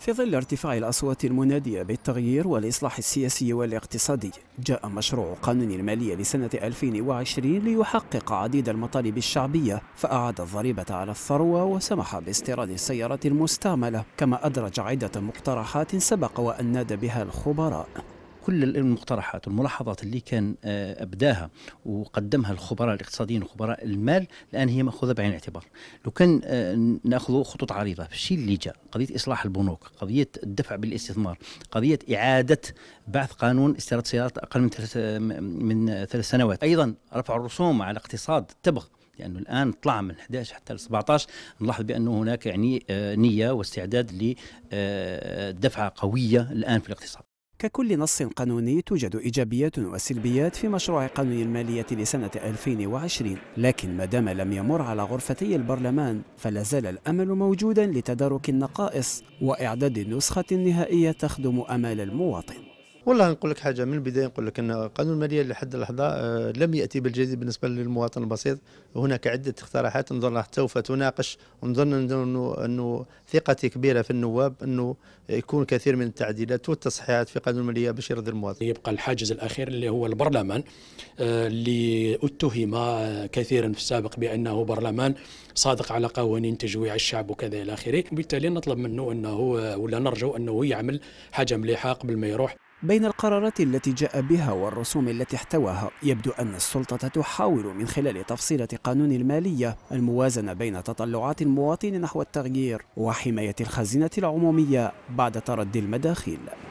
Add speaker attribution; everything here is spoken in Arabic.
Speaker 1: في ظل ارتفاع الأصوات المنادية بالتغيير والإصلاح السياسي والاقتصادي جاء مشروع قانون المالية لسنة 2020 ليحقق عديد المطالب الشعبية فأعاد الضريبة على الثروة وسمح باستيراد السيارات المستعملة
Speaker 2: كما أدرج عدة مقترحات سبق وأن نادى بها الخبراء كل المقترحات والملاحظات اللي كان آه، ابداها وقدمها الخبراء الاقتصاديين وخبراء المال الان هي ماخوذه بعين الاعتبار لو كان آه، ناخذ خطوط عريضه في الشيء اللي جاء قضيه اصلاح البنوك قضيه الدفع بالاستثمار قضيه اعاده بعث قانون استيراد سيارات اقل من ثلاث آه، من ثلاث سنوات ايضا رفع الرسوم على اقتصاد التبغ لانه يعني الان طلع من 11 حتى 17 نلاحظ بانه هناك يعني نيه واستعداد لدفعه قويه الان في الاقتصاد ككل نص قانوني
Speaker 1: توجد إيجابيات وسلبيات في مشروع قانون المالية لسنة 2020 لكن ما دام لم يمر على غرفتي البرلمان فلا زال الأمل موجودا لتدارك النقائص
Speaker 3: وإعداد نسخة نهائية تخدم أمال المواطن والله نقول لك حاجه من البدايه نقول لك ان قانون الماليه لحد اللحظه آه، لم ياتي بالجديد بالنسبه للمواطن البسيط هناك عده اقتراحات نظن سوف تناقش ونظن انه انه ثقتي كبيره في النواب انه يكون كثير من التعديلات والتصحيحات في قانون الماليه باش يرضي المواطن. يبقى الحاجز الاخير اللي هو البرلمان آه، اللي اتهم كثيرا في
Speaker 4: السابق بانه برلمان صادق على قوانين تجويع الشعب وكذا الى اخره، وبالتالي نطلب منه انه ولا نرجو انه يعمل حاجه مليحه قبل ما يروح. بين القرارات التي
Speaker 1: جاء بها والرسوم التي احتواها يبدو أن السلطة تحاول من خلال تفصيلة قانون المالية الموازنة بين تطلعات المواطن نحو التغيير وحماية الخزينة العمومية بعد تردي المداخيل